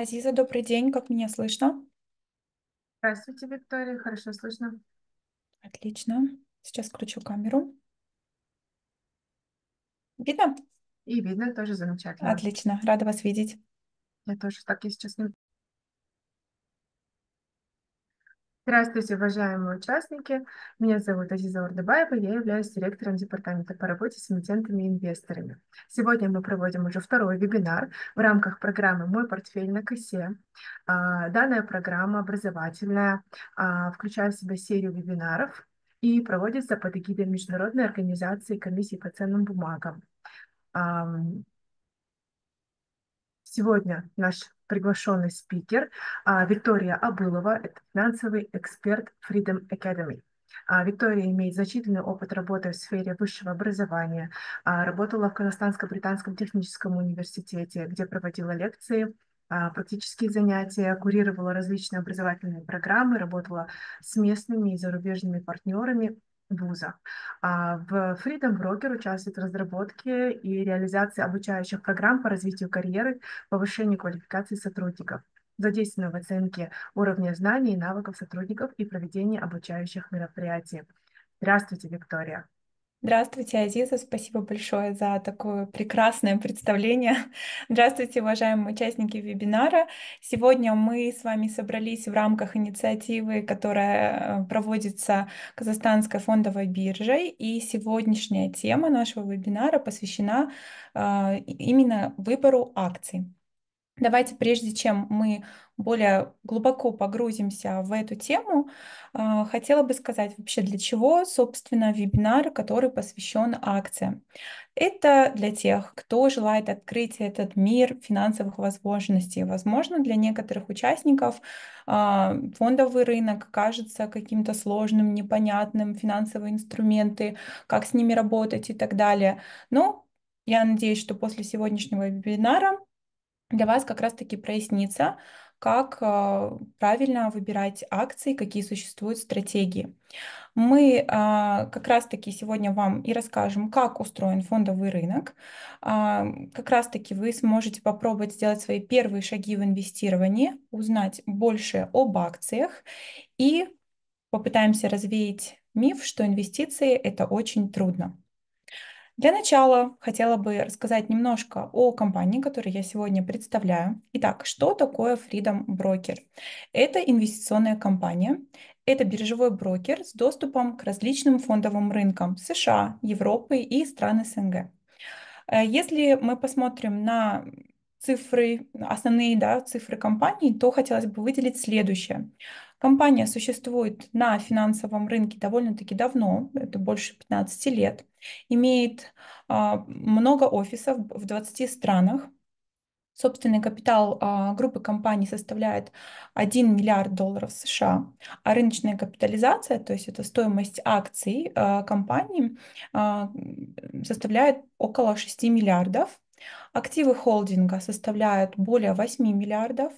Азиза, добрый день, как меня слышно? Здравствуйте, Виктория, хорошо слышно. Отлично. Сейчас включу камеру. Видно? И видно, тоже замечательно. Отлично, рада вас видеть. Я тоже так, я сейчас не Здравствуйте, уважаемые участники. Меня зовут Азиза Ордабаева, я являюсь директором департамента по работе с эмитентами и инвесторами. Сегодня мы проводим уже второй вебинар в рамках программы «Мой портфель на косе». А, данная программа образовательная, а, включает в себя серию вебинаров и проводится под эгидой Международной организации комиссии по ценным бумагам. Сегодня наш приглашенный спикер а, Виктория Абылова, это финансовый эксперт Freedom Academy. А, Виктория имеет значительный опыт работы в сфере высшего образования, а, работала в Казахстанско-Британском техническом университете, где проводила лекции, практические занятия, курировала различные образовательные программы, работала с местными и зарубежными партнерами, вузах. А в Freedom Broker участвует в разработке и реализации обучающих программ по развитию карьеры, повышению квалификации сотрудников, задействованы в оценке уровня знаний и навыков сотрудников и проведении обучающих мероприятий. Здравствуйте, Виктория. Здравствуйте, Азиза, спасибо большое за такое прекрасное представление. Здравствуйте, уважаемые участники вебинара. Сегодня мы с вами собрались в рамках инициативы, которая э, проводится Казахстанской фондовой биржей, и сегодняшняя тема нашего вебинара посвящена э, именно выбору акций. Давайте, прежде чем мы более глубоко погрузимся в эту тему, а, хотела бы сказать вообще, для чего, собственно, вебинар, который посвящен акциям. Это для тех, кто желает открыть этот мир финансовых возможностей. Возможно, для некоторых участников а, фондовый рынок кажется каким-то сложным, непонятным, финансовые инструменты, как с ними работать и так далее. Но я надеюсь, что после сегодняшнего вебинара для вас как раз-таки прояснится, как а, правильно выбирать акции, какие существуют стратегии. Мы а, как раз-таки сегодня вам и расскажем, как устроен фондовый рынок. А, как раз-таки вы сможете попробовать сделать свои первые шаги в инвестировании, узнать больше об акциях и попытаемся развеять миф, что инвестиции – это очень трудно. Для начала хотела бы рассказать немножко о компании, которую я сегодня представляю. Итак, что такое Freedom Broker? Это инвестиционная компания, это биржевой брокер с доступом к различным фондовым рынкам США, Европы и стран СНГ. Э, если мы посмотрим на цифры, основные да, цифры компании, то хотелось бы выделить следующее. Компания существует на финансовом рынке довольно-таки давно, это больше 15 лет, имеет а, много офисов в 20 странах. Собственный капитал а, группы компаний составляет 1 миллиард долларов США, а рыночная капитализация, то есть это стоимость акций а, компании, составляет около 6 миллиардов Активы холдинга составляют более 8 миллиардов.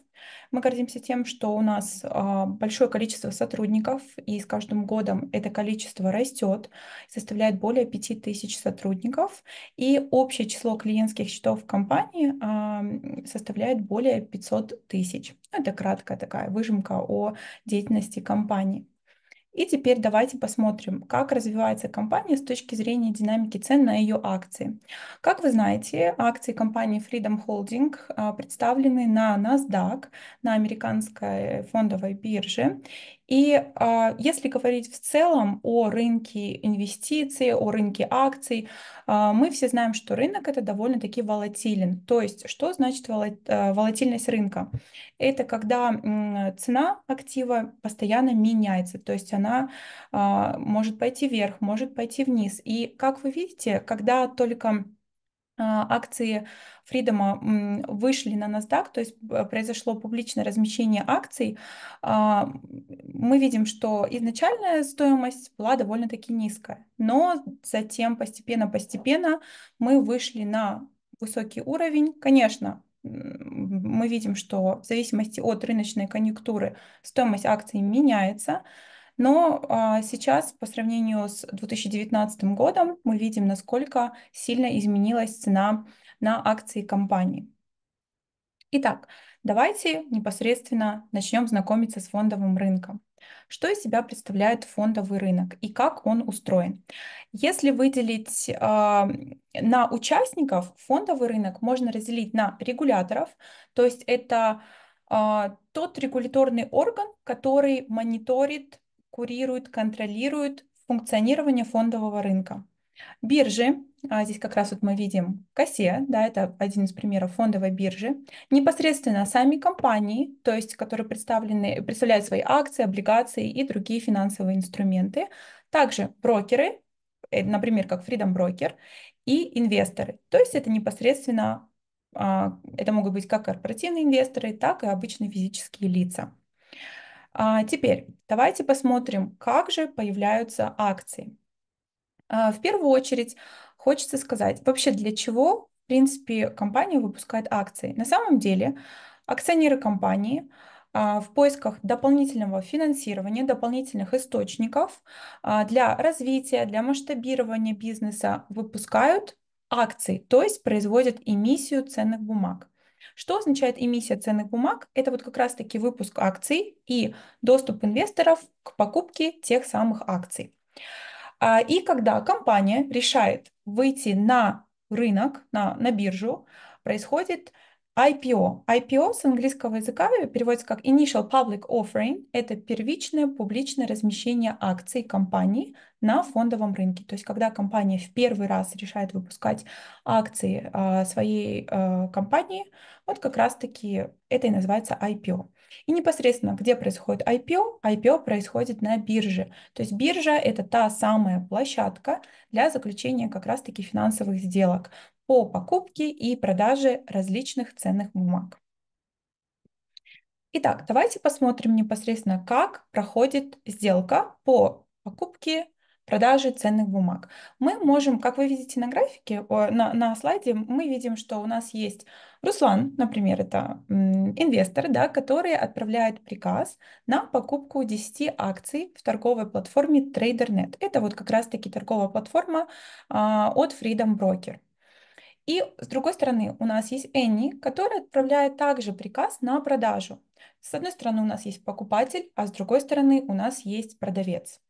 Мы гордимся тем, что у нас а, большое количество сотрудников, и с каждым годом это количество растет, составляет более 5000 сотрудников, и общее число клиентских счетов компании а, составляет более 500 тысяч. Ну, это краткая такая выжимка о деятельности компании. И теперь давайте посмотрим, как развивается компания с точки зрения динамики цен на ее акции. Как вы знаете, акции компании Freedom Holding а, представлены на NASDAQ, на американской фондовой бирже. И а, если говорить в целом о рынке инвестиций, о рынке акций, а, мы все знаем, что рынок это довольно-таки волатилен. То есть, что значит э, волатильность рынка? Это когда цена актива постоянно меняется, то есть она а, может пойти вверх, может пойти вниз. И как вы видите, когда только а, акции Фридома вышли на NASDAQ, то есть э, произошло публичное размещение акций, а, мы видим, что изначальная стоимость была довольно-таки низкая, но затем постепенно-постепенно мы вышли на высокий уровень. Конечно, мы видим, что в зависимости от рыночной конъюнктуры стоимость акций меняется, но а, сейчас, по сравнению с 2019 годом, мы видим, насколько сильно изменилась цена на акции компании. Итак, давайте непосредственно начнем знакомиться с фондовым рынком. Что из себя представляет фондовый рынок и как он устроен? Если выделить э, на участников, фондовый рынок можно разделить на регуляторов, то есть это э, тот регуляторный орган, который мониторит курирует, контролирует функционирование фондового рынка. Биржи, а здесь как раз вот мы видим Косе, да, это один из примеров фондовой биржи, непосредственно сами компании, то есть которые представлены, представляют свои акции, облигации и другие финансовые инструменты, также брокеры, э, например, как Freedom Broker, и инвесторы. То есть это непосредственно, а, это могут быть как корпоративные инвесторы, так и обычные физические лица. А теперь давайте посмотрим, как же появляются акции. А в первую очередь хочется сказать, вообще для чего, в принципе, компания выпускает акции. На самом деле акционеры компании а, в поисках дополнительного финансирования, дополнительных источников а, для развития, для масштабирования бизнеса выпускают акции, то есть производят эмиссию ценных бумаг. Что означает эмиссия ценных бумаг? Это вот как раз-таки выпуск акций и доступ инвесторов к покупке тех самых акций. А, и когда компания решает выйти на рынок, на, на биржу, происходит IPO. IPO с английского языка переводится как Initial Public Offering. Это первичное публичное размещение акций компании на фондовом рынке. То есть, когда компания в первый раз решает выпускать акции а, своей а, компании, вот как раз-таки это и называется IPO. И непосредственно, где происходит IPO? IPO происходит на бирже. То есть биржа – это та самая площадка для заключения как раз-таки финансовых сделок по покупке и продаже различных ценных бумаг. Итак, давайте посмотрим непосредственно, как проходит сделка по покупке продажи ценных бумаг. Мы можем, как вы видите на графике, на, на слайде, мы видим, что у нас есть Руслан, например, это инвестор, да, который отправляет приказ на покупку 10 акций в торговой платформе TraderNet. Это вот как раз-таки торговая платформа а, от Freedom Broker. И с другой стороны, у нас есть Энни, которая отправляет также приказ на продажу. С одной стороны, у нас есть покупатель, а с другой стороны, у нас есть продавец.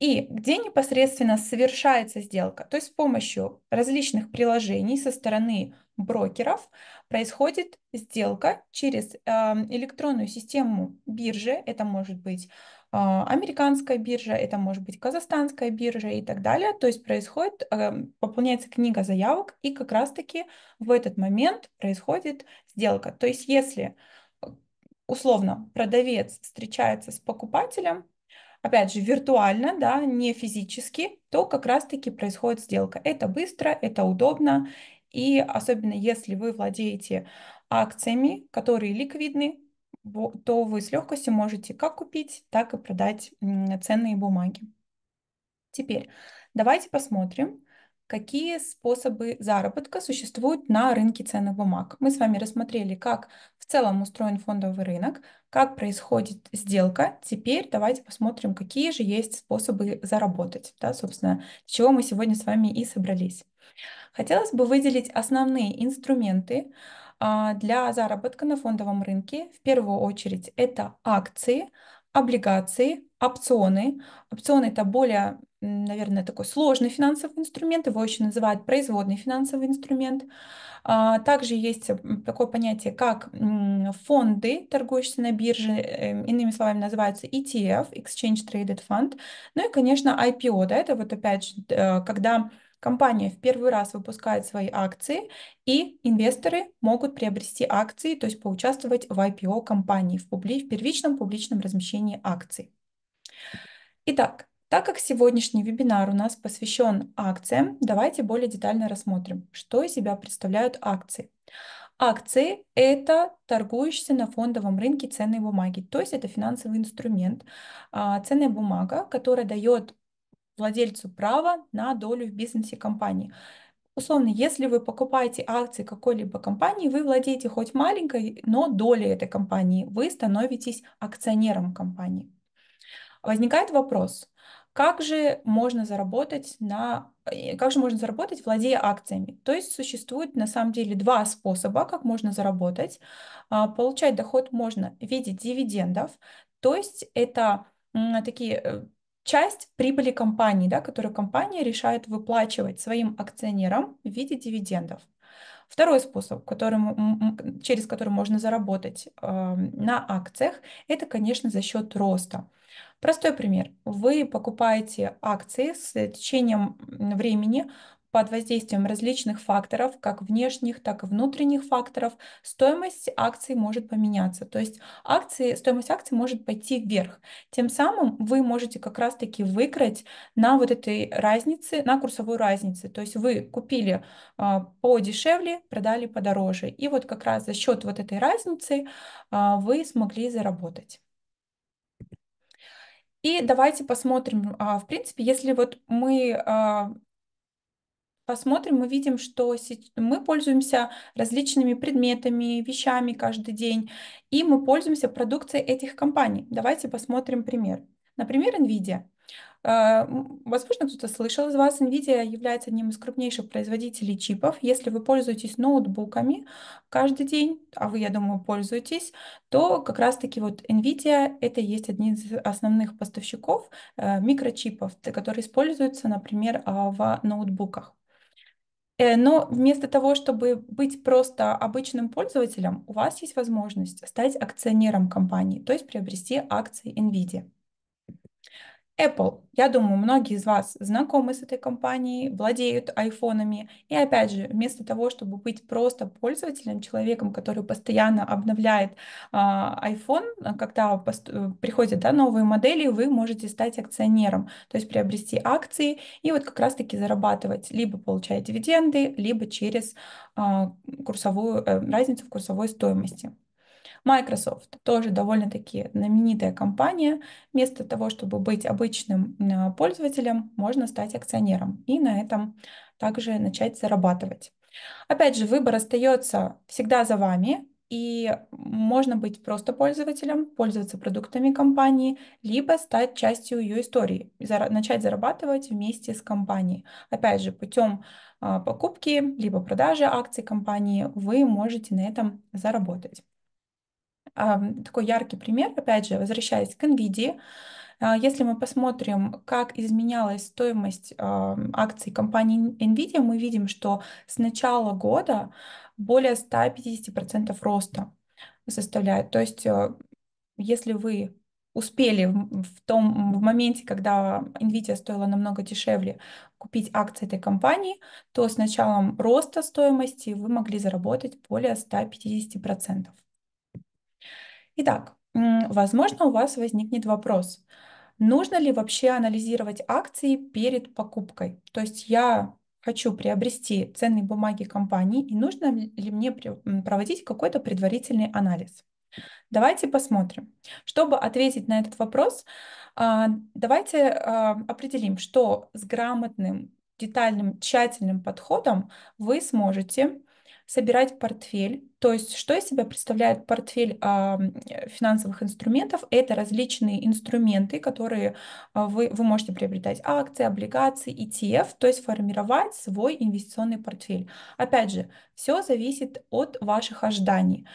И где непосредственно совершается сделка, то есть с помощью различных приложений со стороны брокеров происходит сделка через эм, электронную систему биржи, это может быть а, американская биржа, это может быть казахстанская биржа и так далее. То есть происходит, а, пополняется книга заявок, и как раз-таки в этот момент происходит сделка. То есть если условно продавец встречается с покупателем, опять же, виртуально, да, не физически, то как раз-таки происходит сделка. Это быстро, это удобно, и особенно если вы владеете акциями, которые ликвидны, то вы с легкостью можете как купить, так и продать ценные бумаги. Теперь давайте посмотрим, какие способы заработка существуют на рынке ценных бумаг. Мы с вами рассмотрели, как в целом устроен фондовый рынок, как происходит сделка. Теперь давайте посмотрим, какие же есть способы заработать. Да, собственно, с чего мы сегодня с вами и собрались. Хотелось бы выделить основные инструменты, а, для заработка на фондовом рынке в первую очередь это акции, облигации, опционы. Опционы это более, наверное, такой сложный финансовый инструмент, его еще называют производный финансовый инструмент. А, также есть такое понятие, как фонды, торгующиеся на бирже, э, иными словами, называются ETF, Exchange Traded Fund. Ну и, конечно, IPO, да, это вот опять же, э, когда компания в первый раз выпускает свои акции, и инвесторы могут приобрести акции, то есть поучаствовать в IPO компании, в, публи... в первичном публичном размещении акций. Итак, так как сегодняшний вебинар у нас посвящен акциям, давайте более детально рассмотрим, что из себя представляют акции. Акции – это торгующиеся на фондовом рынке ценные бумаги, то есть это финансовый инструмент, а, ценная бумага, которая дает владельцу права на долю в бизнесе компании. Условно, если вы покупаете акции какой-либо компании, вы владеете хоть маленькой, но долей этой компании. Вы становитесь акционером компании. Возникает вопрос, как же можно заработать на э, как же можно заработать, владея акциями? То есть существует на самом деле два способа, как можно заработать. А, получать доход можно в виде дивидендов, то есть это такие э, часть прибыли компании, да, которую компания решает выплачивать своим акционерам в виде дивидендов. Второй способ, которым, через который можно заработать э, на акциях, это, конечно, за счет роста. Простой пример. Вы покупаете акции, с течением времени под воздействием различных факторов, как внешних, так и внутренних факторов, стоимость акций может поменяться. То есть акции, стоимость акций может пойти вверх. Тем самым вы можете как раз-таки выиграть на вот этой разнице, на курсовой разнице. То есть вы купили а, подешевле, продали подороже. И вот как раз за счет вот этой разницы а, вы смогли заработать. И давайте посмотрим, а, в принципе, если вот мы а, посмотрим, мы видим, что мы пользуемся различными предметами, вещами каждый день, и мы пользуемся продукцией этих компаний. Давайте посмотрим пример. Например, NVIDIA. Э, возможно, кто-то слышал из вас, NVIDIA является одним из крупнейших производителей чипов. Если вы пользуетесь ноутбуками каждый день, а вы, я думаю, пользуетесь, то как раз-таки вот NVIDIA — это есть один из основных поставщиков э, микрочипов, которые используются, например, а, в ноутбуках. Э, но вместо того, чтобы быть просто обычным пользователем, у вас есть возможность стать акционером компании, то есть приобрести акции NVIDIA. Apple. Я думаю, многие из вас знакомы с этой компанией, владеют айфонами. И опять же, вместо того, чтобы быть просто пользователем, человеком, который постоянно обновляет а, а, э, iPhone, когда приходят да, новые модели, вы можете стать акционером, то есть приобрести акции и вот как раз-таки зарабатывать, либо получая дивиденды, либо через э, курсовую, э, разницу в курсовой стоимости. Microsoft тоже довольно-таки знаменитая компания. Вместо того, чтобы быть обычным а, пользователем, можно стать акционером и на этом также начать зарабатывать. Опять же, выбор остается всегда за вами, и можно быть просто пользователем, пользоваться продуктами компании, либо стать частью ее истории, зара- начать зарабатывать вместе с компанией. Опять же, путем а, покупки либо продажи акций компании вы можете на этом заработать такой яркий пример, опять же, возвращаясь к NVIDIA, а, если мы посмотрим, как изменялась стоимость акций компании NVIDIA, мы видим, что с начала года более 150% роста составляет. То есть, а, если вы успели в том в моменте, когда Nvidia стоила намного дешевле, купить акции этой компании, то с началом роста стоимости вы могли заработать более 150%. Итак, возможно, у вас возникнет вопрос, нужно ли вообще анализировать акции перед покупкой? То есть я хочу приобрести ценные бумаги компании, и нужно ли мне проводить какой-то предварительный анализ? Давайте посмотрим. Чтобы ответить на этот вопрос, а, давайте а, определим, что с грамотным, детальным, тщательным подходом вы сможете собирать портфель. То есть что из себя представляет портфель а, финансовых инструментов? Это различные инструменты, которые а, вы, вы можете приобретать акции, облигации, ETF, то есть формировать свой инвестиционный портфель. Опять же, все зависит от ваших ожиданий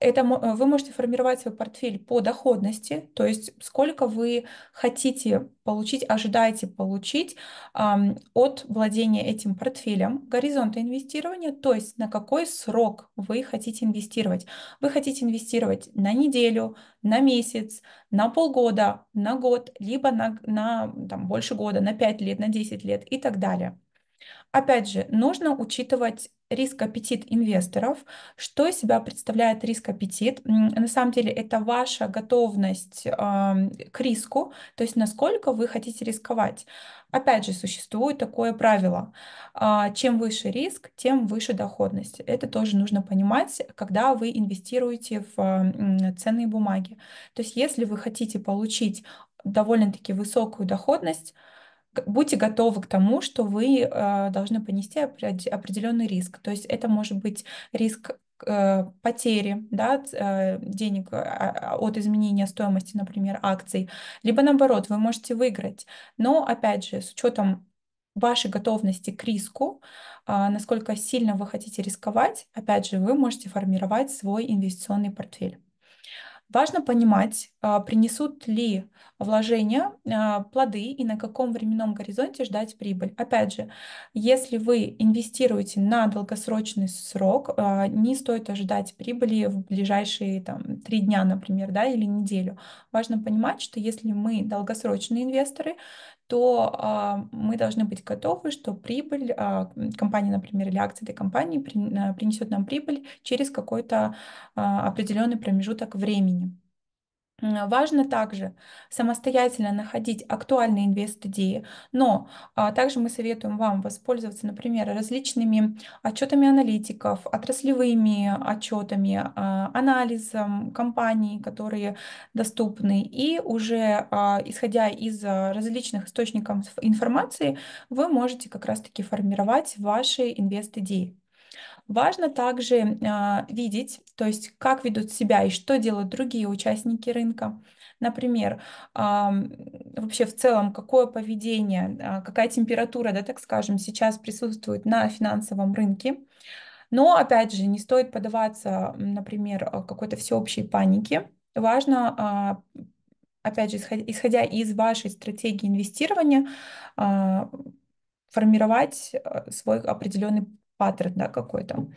это э, вы можете формировать свой портфель по доходности, то есть сколько вы хотите получить, ожидаете получить эм, от владения этим портфелем, горизонта инвестирования, то есть на какой срок вы хотите инвестировать. Вы хотите инвестировать на неделю, на месяц, на полгода, на год, либо на, на там, больше года, на 5 лет, на 10 лет и так далее. Опять же, нужно учитывать риск-аппетит инвесторов. Что из себя представляет риск-аппетит? На самом деле это ваша готовность э, к риску, то есть насколько вы хотите рисковать. Опять же, существует такое правило. Э, чем выше риск, тем выше доходность. Это тоже нужно понимать, когда вы инвестируете в э, ценные бумаги. То есть если вы хотите получить довольно-таки высокую доходность, будьте готовы к тому, что вы э, должны понести определенный риск. То есть это может быть риск э, потери да, э, денег а, а, от изменения стоимости, например, акций, либо наоборот, вы можете выиграть. Но опять же, с учетом вашей готовности к риску, насколько сильно вы хотите рисковать, опять же, вы можете формировать свой инвестиционный портфель. Важно понимать, а, принесут ли вложения а, плоды и на каком временном горизонте ждать прибыль. Опять же, если вы инвестируете на долгосрочный срок, а, не стоит ожидать прибыли в ближайшие там, три дня, например, да, или неделю. Важно понимать, что если мы долгосрочные инвесторы, то а, мы должны быть готовы, что прибыль а, компании, например, или акции этой компании а, принесет нам прибыль через какой-то определенный промежуток времени. Важно также самостоятельно находить актуальные инвест-идеи, но а, также мы советуем вам воспользоваться, например, различными отчетами аналитиков, отраслевыми отчетами, а, анализом компаний, которые доступны, и уже а, исходя из а, различных источников информации, вы можете как раз-таки формировать ваши инвест-идеи. Важно также э, видеть, то есть как ведут себя и что делают другие участники рынка. Например, э, вообще в целом, какое поведение, э, какая температура, да, так скажем, сейчас присутствует на финансовом рынке. Но, опять же, не стоит подаваться, например, какой-то всеобщей панике. Важно опять же, исходя из вашей стратегии инвестирования, формировать свой определенный паттерн да, какой-то.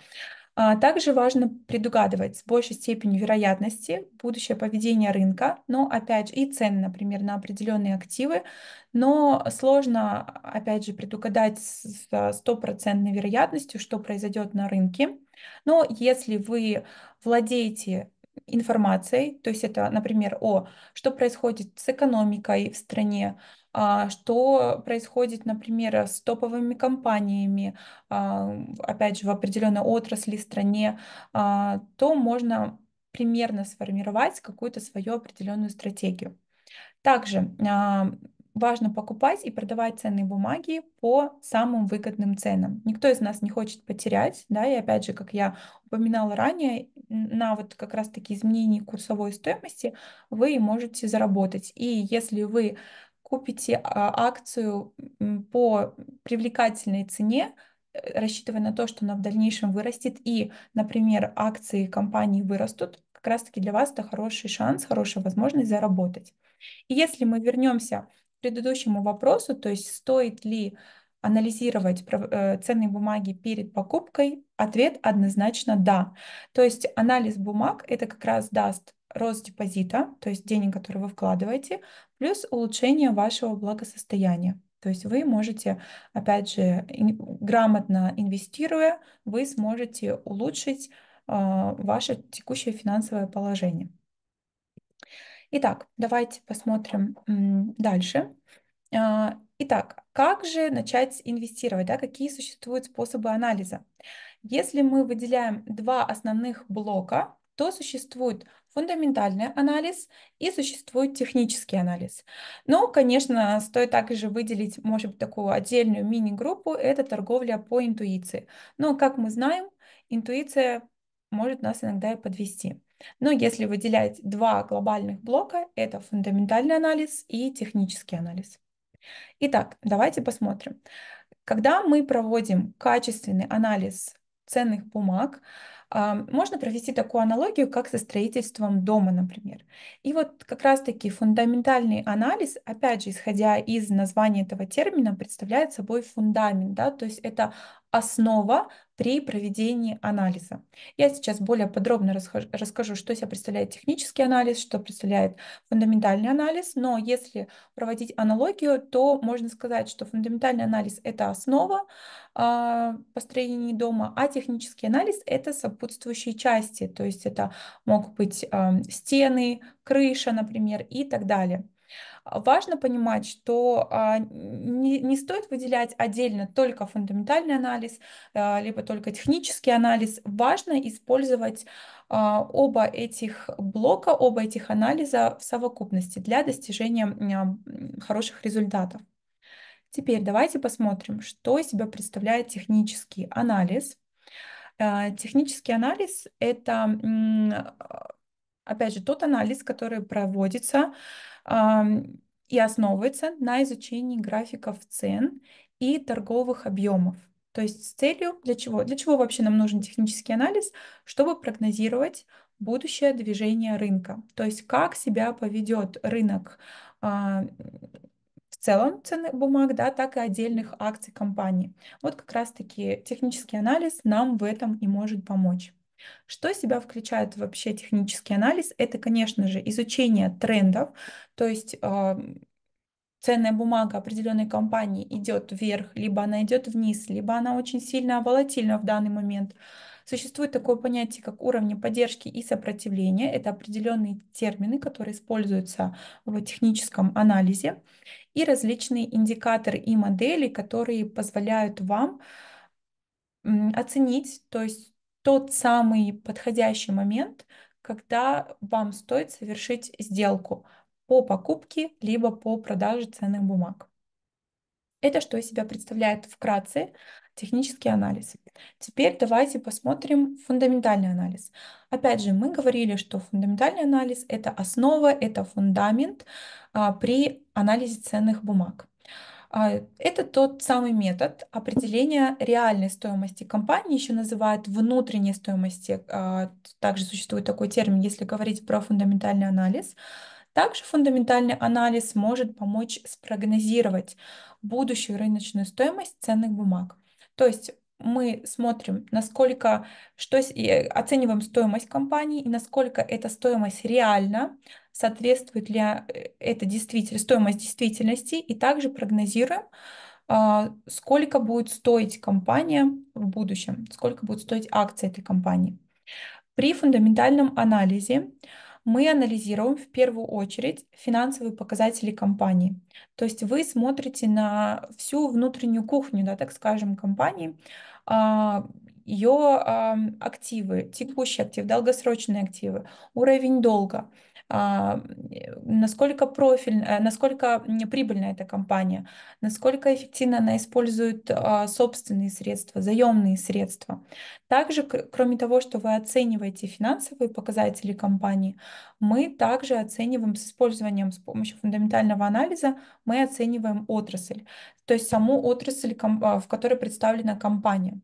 А также важно предугадывать с большей степенью вероятности будущее поведение рынка, но опять же и цены, например, на определенные активы, но сложно, опять же, предугадать с стопроцентной вероятностью, что произойдет на рынке. Но если вы владеете информацией, то есть это, например, о, что происходит с экономикой в стране, а, что происходит, например, с топовыми компаниями, а, опять же, в определенной отрасли, стране, а, то можно примерно сформировать какую-то свою определенную стратегию. Также важно покупать и продавать ценные бумаги по самым выгодным ценам. Никто из нас не хочет потерять, да, и опять же, как я упоминала ранее, на вот как раз-таки изменении курсовой стоимости вы можете заработать. И если вы купите а, акцию по привлекательной цене, э, рассчитывая на то, что она в дальнейшем вырастет, и, например, акции компании вырастут, как раз-таки для вас это хороший шанс, хорошая возможность заработать. И если мы вернемся предыдущему вопросу, то есть стоит ли анализировать э, ценные бумаги перед покупкой, ответ однозначно да. То есть анализ бумаг это как раз даст рост депозита, то есть денег, которые вы вкладываете, плюс улучшение вашего благосостояния. То есть вы можете, опять же, грамотно инвестируя, вы сможете улучшить э, ваше текущее финансовое положение. Итак, давайте посмотрим дальше. А, итак, как же начать инвестировать? Да? Какие существуют способы анализа? Если мы выделяем два основных блока, то существует фундаментальный анализ и существует технический анализ. Но, конечно, стоит также выделить, может быть, такую отдельную мини-группу, это торговля по интуиции. Но, как мы знаем, интуиция может нас иногда и подвести. Но если выделять два глобальных блока, это фундаментальный анализ и технический анализ. Итак, давайте посмотрим. Когда мы проводим качественный анализ ценных бумаг, а, можно провести такую аналогию, как со строительством дома, например. И вот как раз-таки фундаментальный анализ, опять же, исходя из названия этого термина, представляет собой фундамент, да, то есть это основа при проведении анализа. Я сейчас более подробно расскажу, что себя представляет технический анализ, что представляет фундаментальный анализ, но если проводить аналогию, то можно сказать, что фундаментальный анализ – это основа э, построения дома, а технический анализ – это сопутствующие части, то есть это могут быть э, стены, крыша, например, и так далее. А важно понимать, что а, не, не стоит выделять отдельно только фундаментальный анализ, а, либо только технический анализ. Важно использовать оба этих блока, оба этих анализа в совокупности для достижения хороших результатов. Теперь давайте посмотрим, что из себя представляет технический анализ. Технический анализ – это, опять же, тот анализ, который проводится и основывается на изучении графиков цен и торговых объемов. То есть с целью, для чего? Для чего вообще нам нужен технический анализ? Чтобы прогнозировать будущее движение рынка. То есть как себя поведет рынок а, в целом ценных бумаг, да, так и отдельных акций компании. Вот как раз-таки технический анализ нам в этом и может помочь. Что себя включает вообще технический анализ? Это, конечно же, изучение трендов, то есть а, ценная бумага определенной компании идет вверх, либо она идет вниз, либо она очень сильно волатильна в данный момент. Существует такое понятие, как уровни поддержки и сопротивления. Это определенные термины, которые используются в техническом анализе. И различные индикаторы и модели, которые позволяют вам оценить, то есть тот самый подходящий момент, когда вам стоит совершить сделку по покупке либо по продаже ценных бумаг. Это что из себя представляет вкратце технический анализ. Теперь давайте посмотрим фундаментальный анализ. Опять же, мы говорили, что фундаментальный анализ – это основа, это фундамент а, при анализе ценных бумаг. А, это тот самый метод определения реальной стоимости компании, еще называют внутренней стоимости. А, также существует такой термин, если говорить про фундаментальный анализ. Также фундаментальный анализ может помочь спрогнозировать будущую рыночную стоимость ценных бумаг. То есть мы смотрим, насколько, что, э, оцениваем стоимость компании и насколько эта стоимость реальна, соответствует ли э, это действительно стоимость действительности, и также прогнозируем, а, сколько будет стоить компания в будущем, сколько будет стоить акция этой компании. При фундаментальном анализе мы анализируем в первую очередь финансовые показатели компании. То есть вы смотрите на всю внутреннюю кухню, да, так скажем, компании, а, ее активы, текущие активы, долгосрочные активы, уровень долга – а, насколько профиль, э, насколько прибыльна эта компания, насколько эффективно она использует а, собственные средства, заемные средства. Также, кроме того, что вы оцениваете финансовые показатели компании, мы также оцениваем с использованием, с помощью фундаментального анализа, мы оцениваем отрасль, то есть саму отрасль, а, в которой представлена компания.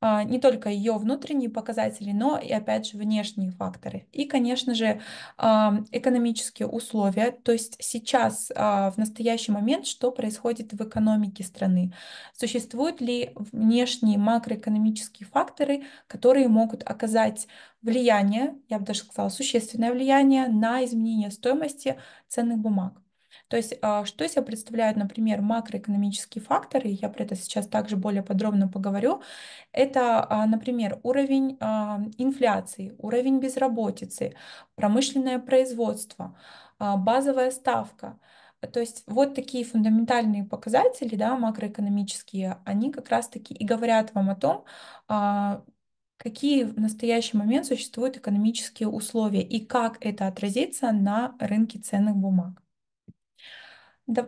А, не только ее внутренние показатели, но и, опять же, внешние факторы. И, конечно же, а, экономические условия, то есть сейчас, а, в настоящий момент, что происходит в экономике страны. Существуют ли внешние макроэкономические факторы, которые могут оказать влияние, я бы даже сказала, существенное влияние на изменение стоимости ценных бумаг. То есть а, что себя представляют, например, макроэкономические факторы, я про это сейчас также более подробно поговорю, это, а, например, уровень а, инфляции, уровень безработицы, промышленное производство, базовая ставка. То есть вот такие фундаментальные показатели, да, макроэкономические, они как раз-таки и говорят вам о том, какие в настоящий момент существуют экономические условия и как это отразится на рынке ценных бумаг.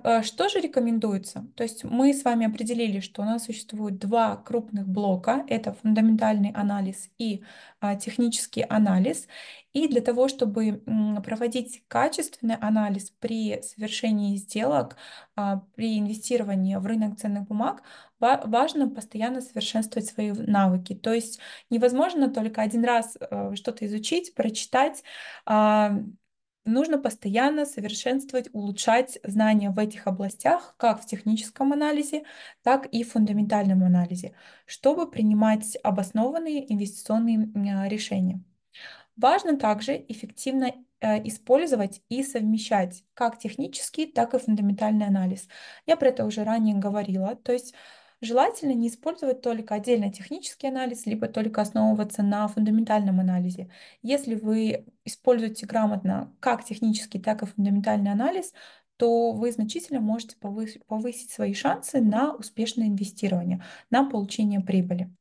Э, что же рекомендуется? То есть мы с вами определили, что у нас существует два крупных блока. Это фундаментальный анализ и а, технический анализ. И для того, чтобы проводить качественный анализ при совершении сделок, а, при инвестировании в рынок ценных бумаг, важно постоянно совершенствовать свои навыки. То есть невозможно только один раз э, что-то изучить, прочитать, а, Нужно постоянно совершенствовать, улучшать знания в этих областях, как в техническом анализе, так и в фундаментальном анализе, чтобы принимать обоснованные инвестиционные а, решения. Важно также эффективно э, использовать и совмещать как технический, так и фундаментальный анализ. Я про это уже ранее говорила. То есть Желательно не использовать только отдельно технический анализ, либо только основываться на фундаментальном анализе. Если вы используете грамотно как технический, так и фундаментальный анализ, то вы значительно можете повысить, свои шансы на успешное инвестирование, на получение прибыли.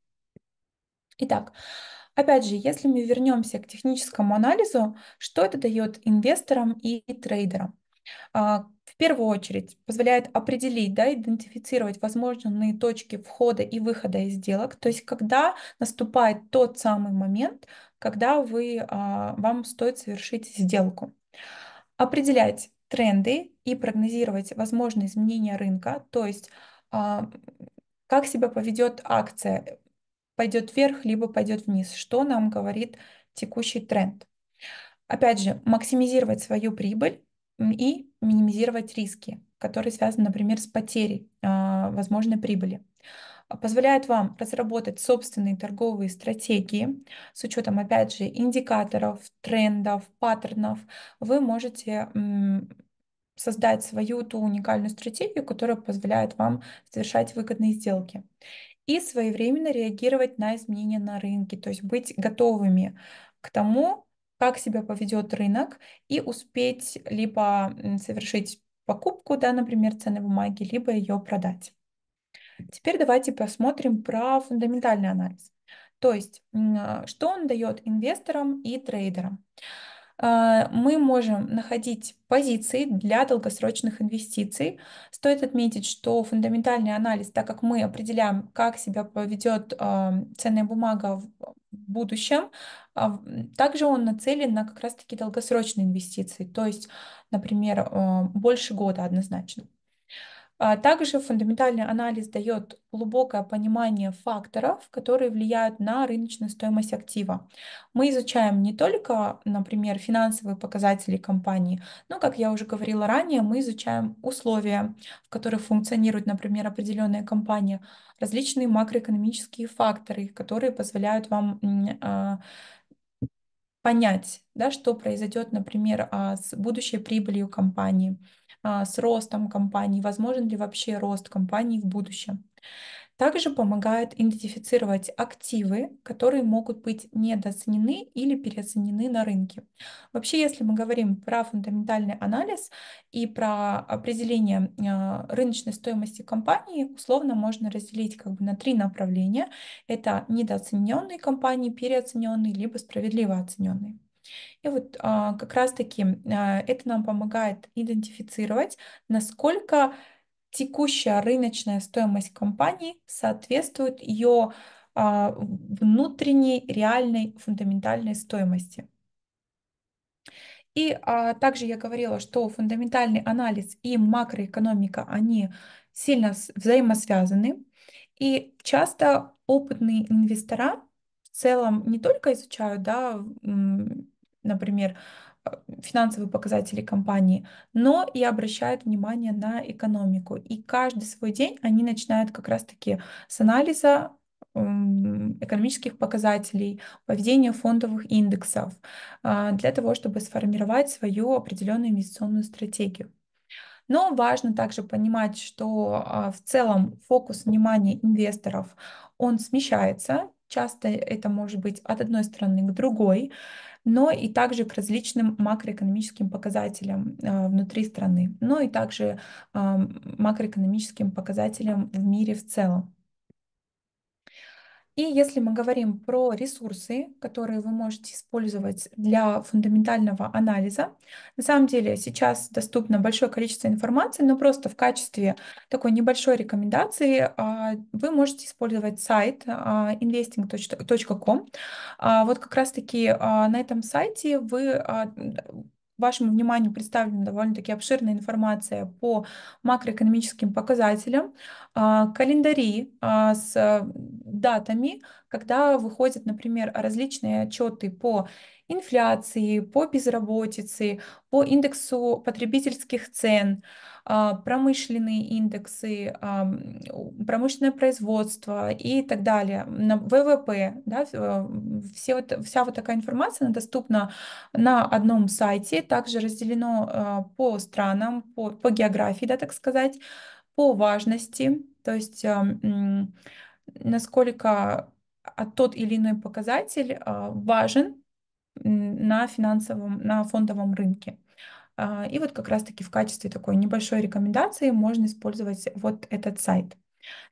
Итак, Опять же, если мы вернемся к техническому анализу, что это дает инвесторам и трейдерам? А, первую очередь позволяет определить, да, идентифицировать возможные точки входа и выхода из сделок, то есть когда наступает тот самый момент, когда вы, а, вам стоит совершить сделку. Определять тренды и прогнозировать возможные изменения рынка, то есть а, как себя поведет акция, пойдет вверх, либо пойдет вниз, что нам говорит текущий тренд. Опять же, максимизировать свою прибыль и минимизировать риски, которые связаны, например, с потерей а, возможной прибыли а, позволяет вам разработать собственные торговые стратегии с учетом, опять же, индикаторов, трендов, паттернов. Вы можете создать свою ту уникальную стратегию, которая позволяет вам совершать выгодные сделки. И своевременно реагировать на изменения на рынке, то есть быть готовыми к тому, как себя поведет рынок, и успеть либо совершить покупку, да, например, ценной бумаги, либо ее продать. Теперь давайте посмотрим про фундаментальный анализ. То есть, а, что он дает инвесторам и трейдерам. Э, мы можем находить позиции для долгосрочных инвестиций. Стоит отметить, что фундаментальный анализ, так как мы определяем, как себя поведет эм, ценная бумага в будущем, а также он нацелен на как раз-таки долгосрочные инвестиции, то есть, например, э, больше года однозначно. А также фундаментальный анализ дает глубокое понимание факторов, которые влияют на рыночную стоимость актива. Мы изучаем не только, например, финансовые показатели компании, но, как я уже говорила ранее, мы изучаем условия, в которых функционирует, например, определенная компания, различные макроэкономические факторы, которые позволяют вам а, понять, да, что произойдет, например, а, с будущей прибылью компании. А, с ростом компании, возможен ли вообще рост компании в будущем. Также помогает идентифицировать активы, которые могут быть недооценены или переоценены на рынке. Вообще, если мы говорим про фундаментальный анализ и про определение а, рыночной стоимости компании, условно можно разделить как бы на три направления. Это недооцененные компании, переоцененные, либо справедливо оцененные. И вот а, как раз-таки а, это нам помогает идентифицировать, насколько текущая рыночная стоимость компании соответствует ее а, внутренней реальной фундаментальной стоимости. И а, также я говорила, что фундаментальный анализ и макроэкономика, они сильно взаимосвязаны. И часто опытные инвестора в целом не только изучают, да, например, э, финансовые показатели компании, но и обращают внимание на экономику. И каждый свой день они начинают как раз-таки с анализа экономических показателей, поведения фондовых индексов а, для того, чтобы сформировать свою определенную инвестиционную стратегию. Но важно также понимать, что а, в целом фокус внимания инвесторов, он смещается, Часто это может быть от одной страны к другой, но и также к различным макроэкономическим показателям а, внутри страны, но и также макроэкономическим показателям в мире в целом. И если мы говорим про ресурсы, которые вы можете использовать для фундаментального анализа, на самом деле сейчас доступно большое количество информации, но просто в качестве такой небольшой рекомендации а, вы можете использовать сайт а, investing.com. А, вот как раз-таки на этом сайте вы Вашему вниманию представлена довольно-таки обширная информация по макроэкономическим показателям, а, календари а, с э, датами, когда выходят, например, различные отчеты по инфляции, по безработице, по индексу потребительских цен – а, промышленные индексы, а, промышленное производство и так далее, на ВВП, да, а, все вот, вся вот такая информация она доступна на одном сайте, также разделено по странам, по, по географии, да, так сказать, по важности, то есть насколько тот или иной показатель важен на финансовом, на фондовом рынке. А, и вот как раз-таки в качестве такой небольшой рекомендации можно использовать вот этот сайт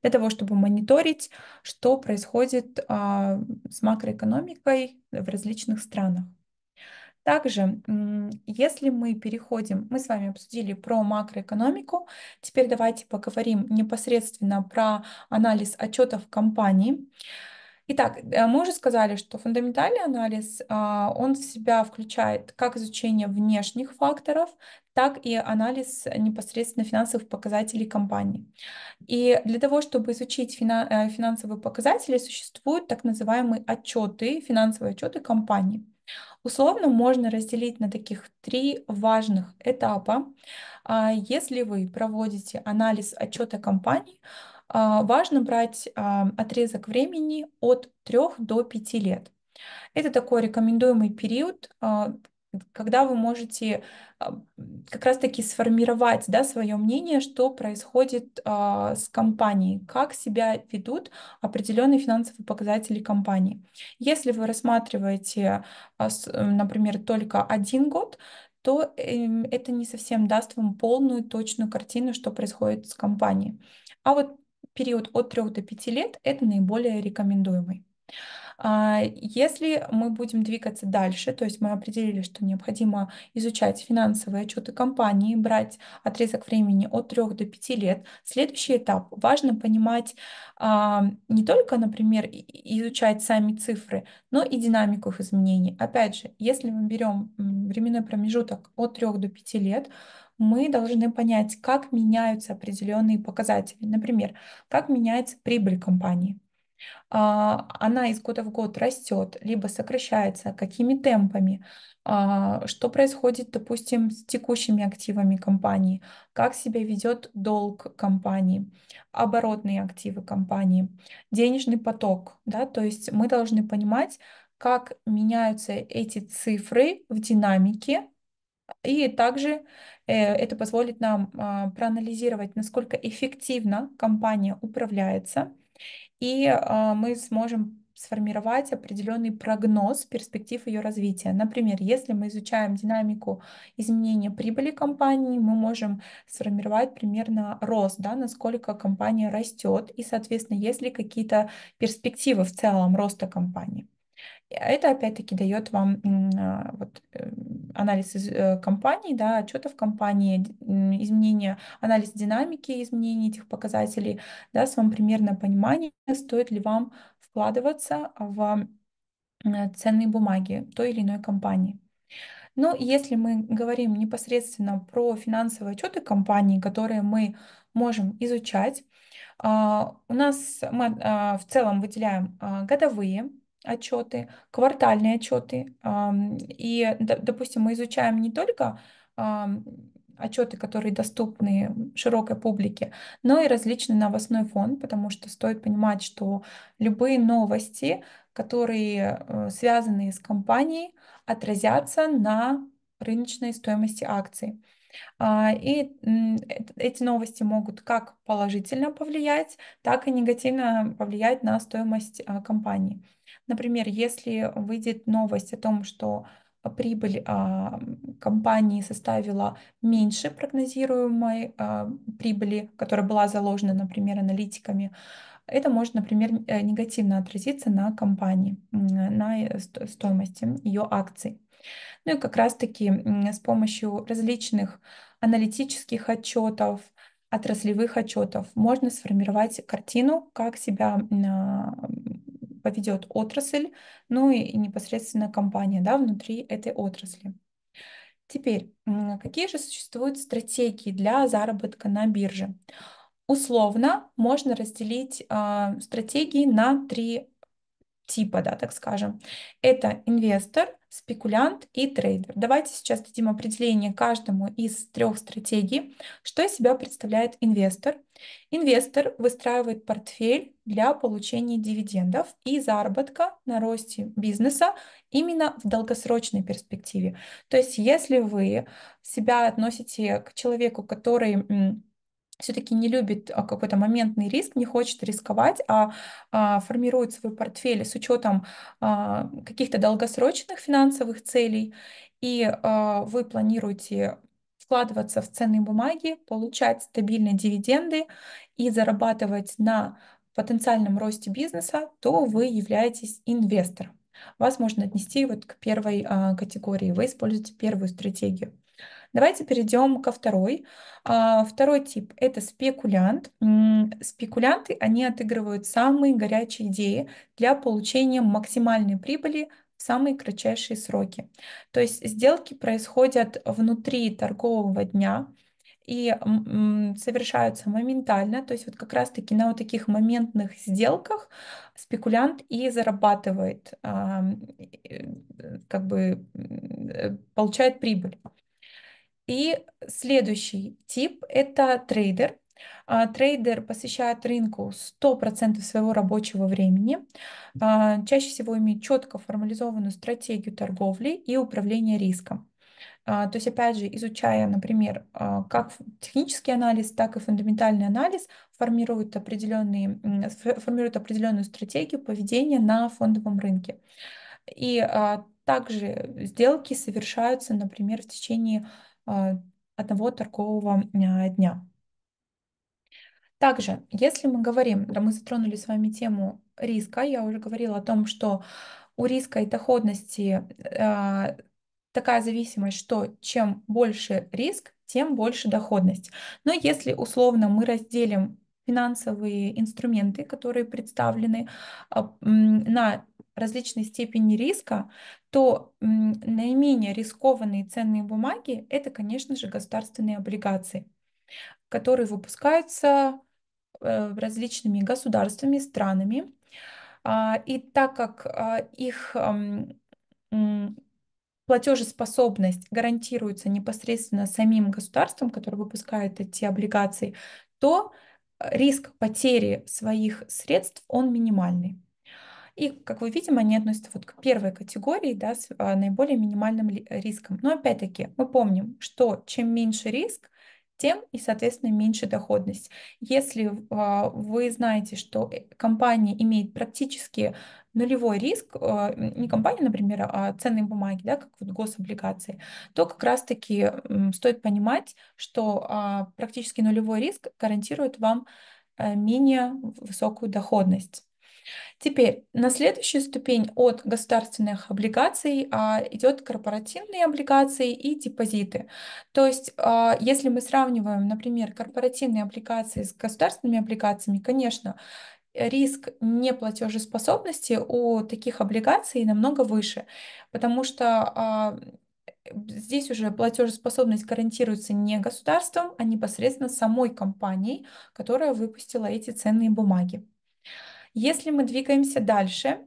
для того, чтобы мониторить, что происходит а, с макроэкономикой в различных странах. Также, если мы переходим, мы с вами обсудили про макроэкономику, теперь давайте поговорим непосредственно про анализ отчетов компании. Итак, э, мы уже сказали, что фундаментальный анализ, а, он в себя включает как изучение внешних факторов, так и анализ непосредственно финансовых показателей компании. И для того, чтобы изучить э, финансовые показатели, существуют так называемые отчеты, финансовые отчеты компании. Условно можно разделить на таких три важных этапа. А, если вы проводите анализ отчета компании, а, важно брать а, отрезок времени от 3 до 5 лет. Это такой рекомендуемый период, а, когда вы можете как раз-таки сформировать да, свое мнение, что происходит с компанией, как себя ведут определенные финансовые показатели компании. Если вы рассматриваете, э, например, только один год, то эм, это не совсем даст вам полную точную картину, что происходит с компанией. А вот период от 3 до 5 лет – это наиболее рекомендуемый. А, если мы будем двигаться дальше, то есть мы определили, что необходимо изучать финансовые отчеты компании, брать отрезок времени от 3 до 5 лет, следующий этап важно понимать а, не только, например, изучать сами цифры, но и динамику их изменений. Опять же, если мы берем временной промежуток от 3 до 5 лет, мы должны понять, как меняются определенные показатели. Например, как меняется прибыль компании. А, она из года в год растет, либо сокращается, какими темпами, а, что происходит, допустим, с текущими активами компании, как себя ведет долг компании, оборотные активы компании, денежный поток. Да? То есть мы должны понимать, как меняются эти цифры в динамике и также э, это позволит нам а, проанализировать, насколько эффективно компания управляется, и а, мы сможем сформировать определенный прогноз перспектив ее развития. Например, если мы изучаем динамику изменения прибыли компании, мы можем сформировать примерно рост, да, насколько компания растет, и, соответственно, есть ли какие-то перспективы в целом роста компании. Это опять-таки дает вам а, вот, э, анализ из э, компании, да, отчетов компании, изменения, анализ динамики изменений этих показателей, даст вам примерное понимание, стоит ли вам вкладываться в э, ценные бумаги той или иной компании. Но ну, если мы говорим непосредственно про финансовые отчеты компании, которые мы можем изучать, а, у нас мы а, в целом выделяем годовые отчеты, квартальные отчеты. И, допустим, мы изучаем не только отчеты, которые доступны широкой публике, но и различный новостной фон, потому что стоит понимать, что любые новости, которые э, связаны с компанией, отразятся на рыночной стоимости акций. А, и эти новости могут как положительно повлиять, так и негативно повлиять на стоимость а, компании. Например, если выйдет новость о том, что прибыль а, компании составила меньше прогнозируемой а, прибыли, которая была заложена, например, аналитиками, это может, например, э, негативно отразиться на компании, на э, стоимости ее акций. Ну и как раз-таки с помощью различных аналитических отчетов, отраслевых отчетов можно сформировать картину, как себя а, поведет отрасль, ну и непосредственно компания да, внутри этой отрасли. Теперь, какие же существуют стратегии для заработка на бирже? Условно можно разделить э, стратегии на три типа, да, так скажем. Это инвестор, спекулянт и трейдер. Давайте сейчас дадим определение каждому из трех стратегий, что из себя представляет инвестор. Инвестор выстраивает портфель для получения дивидендов и заработка на росте бизнеса именно в долгосрочной перспективе. То есть если вы себя относите к человеку, который все-таки не любит а, какой-то моментный риск, не хочет рисковать, а, а формирует свой портфель с учетом а, каких-то долгосрочных финансовых целей, и а, вы планируете вкладываться в ценные бумаги, получать стабильные дивиденды и зарабатывать на потенциальном росте бизнеса, то вы являетесь инвестором. Вас можно отнести вот к первой а, категории, вы используете первую стратегию. Давайте перейдем ко второй. А, второй тип – это спекулянт. Спекулянты, они отыгрывают самые горячие идеи для получения максимальной прибыли в самые кратчайшие сроки. То есть сделки происходят внутри торгового дня, и совершаются моментально, то есть вот как раз-таки на вот таких моментных сделках спекулянт и зарабатывает, э, как бы э, получает прибыль. И следующий тип – это трейдер. А, трейдер посвящает рынку 100% своего рабочего времени, а, чаще всего имеет четко формализованную стратегию торговли и управления риском. А, то есть, опять же, изучая, например, как технический анализ, так и фундаментальный анализ формирует, определенные, формирует определенную стратегию поведения на фондовом рынке. И также сделки совершаются, например, в течение а, одного торгового а, дня. Также, если мы говорим, мы затронули с вами тему риска, я уже говорила о том, что у риска и доходности а, такая зависимость, что чем больше риск, тем больше доходность. Но если условно мы разделим финансовые инструменты, которые представлены на различной степени риска, то наименее рискованные ценные бумаги – это, конечно же, государственные облигации, которые выпускаются э, различными государствами, странами. А, и так как а, их платежеспособность гарантируется непосредственно самим государством, которое выпускает эти облигации, то э, риск потери своих средств, он минимальный. И, как вы видим, они относятся вот к первой категории да, с а, наиболее минимальным риском. Но опять-таки мы помним, что чем меньше риск, тем и, соответственно, меньше доходность. Если а, вы знаете, что э, компания имеет практически нулевой риск, а, не компания, например, а ценные бумаги, да, как вот гособлигации, то как раз-таки стоит понимать, что практически нулевой риск гарантирует вам э, менее высокую доходность. Теперь на следующую ступень от государственных облигаций а, идет корпоративные облигации и депозиты. То есть, а, если мы сравниваем, например, корпоративные облигации с государственными облигациями, конечно, риск неплатежеспособности у таких облигаций намного выше, потому что а, Здесь уже платежеспособность гарантируется не государством, а непосредственно самой компанией, которая выпустила эти ценные бумаги. Если мы двигаемся дальше,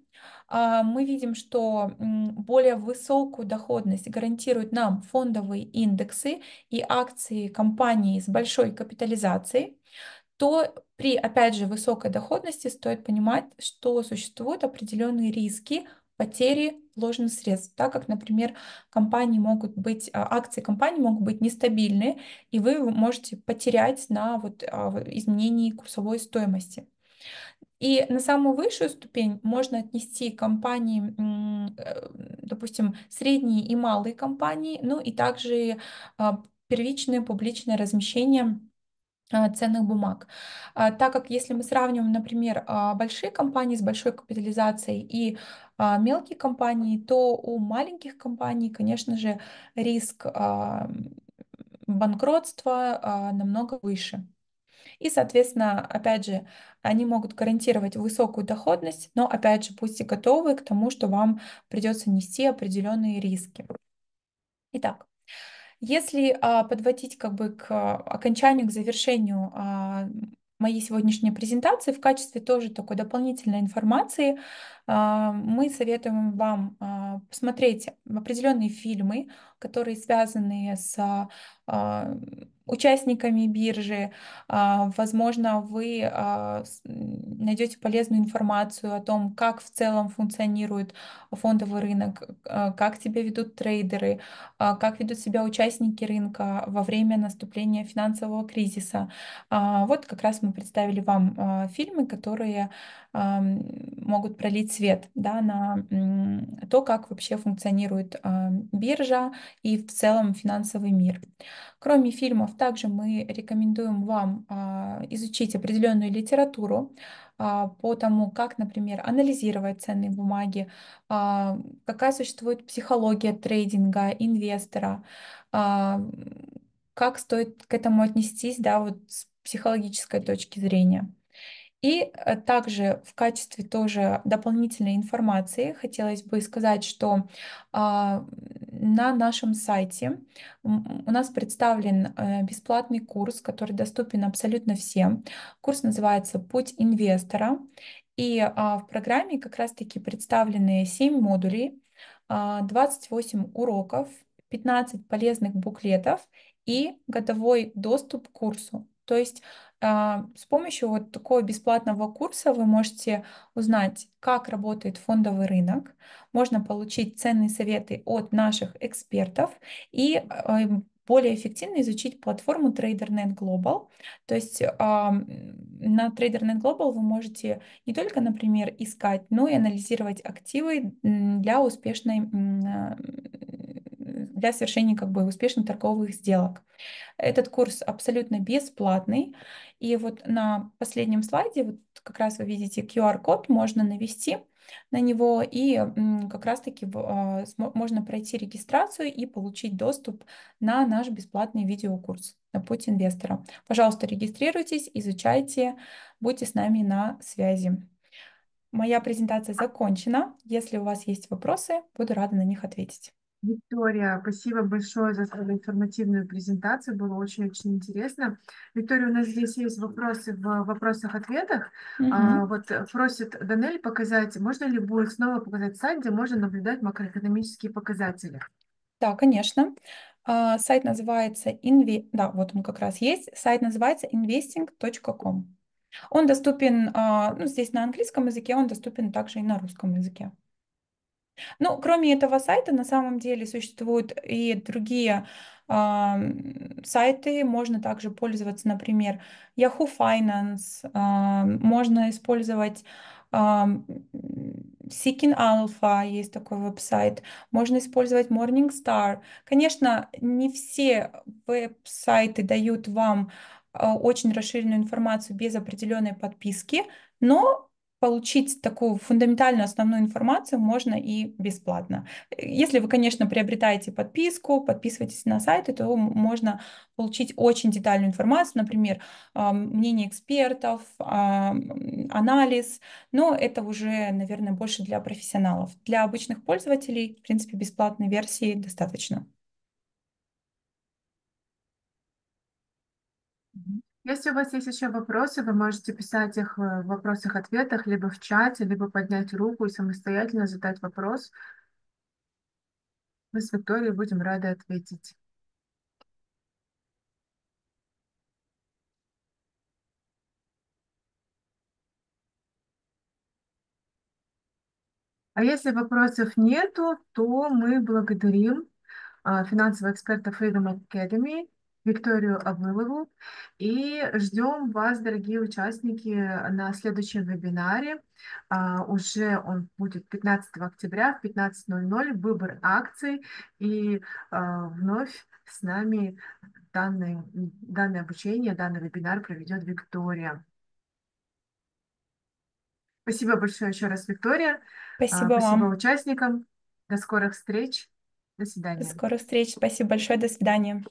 а, мы видим, что более высокую доходность гарантируют нам фондовые индексы и акции компаний с большой капитализацией, то при, опять же, высокой доходности стоит понимать, что существуют определенные риски потери вложенных средств, так как, например, компании могут быть, а, акции компании могут быть нестабильны, и вы можете потерять на вот а, изменении курсовой стоимости. И на самую высшую ступень можно отнести компании, э, допустим, средние и малые компании, ну и также а, первичное публичное размещение а, ценных бумаг. А, так как если мы сравниваем, например, большие компании с большой капитализацией и мелкие компании, то у маленьких компаний, конечно же, риск банкротства намного выше. И, соответственно, опять же, они могут гарантировать высокую доходность, но, опять же, будьте готовы к тому, что вам придется нести определенные риски. Итак, если а, подводить как бы к окончанию, к завершению а, моей сегодняшней презентации, в качестве тоже такой дополнительной информации, а, мы советуем вам а, посмотреть определенные фильмы, которые связаны с а, участниками биржи. А, возможно, вы а, найдете полезную информацию о том, как в целом функционирует фондовый рынок, а, как себя ведут трейдеры, как ведут себя участники рынка во время наступления финансового кризиса. Вот как раз мы представили вам фильмы, которые могут пролить свет да, на то, как вообще функционирует биржа и в целом финансовый мир. Кроме фильмов, также мы рекомендуем вам а, изучить определенную литературу, а, по тому, как, например, анализировать ценные бумаги, а, какая существует психология трейдинга, инвестора, как стоит к этому отнестись, да, вот с психологической точки зрения. И э, также в качестве тоже дополнительной информации хотелось бы сказать, что а, на нашем сайте у нас представлен э, бесплатный курс, который доступен абсолютно всем. Курс называется «Путь инвестора». И а, в программе как раз-таки представлены 7 модулей, 28 а, уроков, 15 полезных буклетов и годовой доступ к курсу. То есть а, с помощью вот такого бесплатного курса вы можете узнать, как работает фондовый рынок, можно получить ценные советы от наших экспертов и а, более эффективно изучить платформу TraderNet Global. То есть э, на TraderNet Global вы можете не только, например, искать, но и анализировать активы для успешной для совершения как бы успешных торговых сделок. Этот курс абсолютно бесплатный. И вот на последнем слайде, вот как раз вы видите QR-код, можно навести на него, и как раз-таки а, можно пройти регистрацию и получить доступ на наш бесплатный видеокурс на путь инвестора. Пожалуйста, регистрируйтесь, изучайте, будьте с нами на связи. Моя презентация закончена. Если у вас есть вопросы, буду рада на них ответить. Виктория, спасибо большое за свою информативную презентацию, было очень-очень интересно. Виктория, у нас здесь есть вопросы в вопросах-ответах. Угу. А, вот э, просит Данель показать, можно ли будет снова показать сайт, где можно наблюдать макроэкономические показатели? Да, конечно. А, сайт называется инви... да, вот он как раз есть. Сайт называется investing.com. Он доступен, а, ну, здесь на английском языке, он доступен также и на русском языке. Ну, кроме этого сайта, на самом деле существуют и другие э, сайты. Можно также пользоваться, например, Yahoo Finance, э, можно использовать э, Seeking Alpha, есть такой веб-сайт, можно использовать Morningstar. Конечно, не все веб-сайты дают вам очень расширенную информацию без определенной подписки, но получить такую фундаментальную основную информацию можно и бесплатно. Если вы, конечно, приобретаете подписку, подписывайтесь на сайт, то можно получить очень детальную информацию, например, мнение экспертов, анализ, но это уже, наверное, больше для профессионалов. Для обычных пользователей, в принципе, бесплатной версии достаточно. Если у вас есть еще вопросы, вы можете писать их э, в вопросах-ответах, либо в чате, либо поднять руку и самостоятельно задать вопрос. Мы с Викторией будем рады ответить. А если вопросов нету, то мы благодарим а, финансового эксперта Freedom Academy Викторию Авылову. И ждем вас, дорогие участники, на следующем вебинаре. А, уже он будет 15 октября в 15.00, выбор акций. И а, вновь с нами данный, данное обучение, данный вебинар проведет Виктория. Спасибо большое еще раз, Виктория. А, спасибо, спасибо вам. участникам. До скорых встреч. До свидания. До скорых встреч. Спасибо большое. До свидания.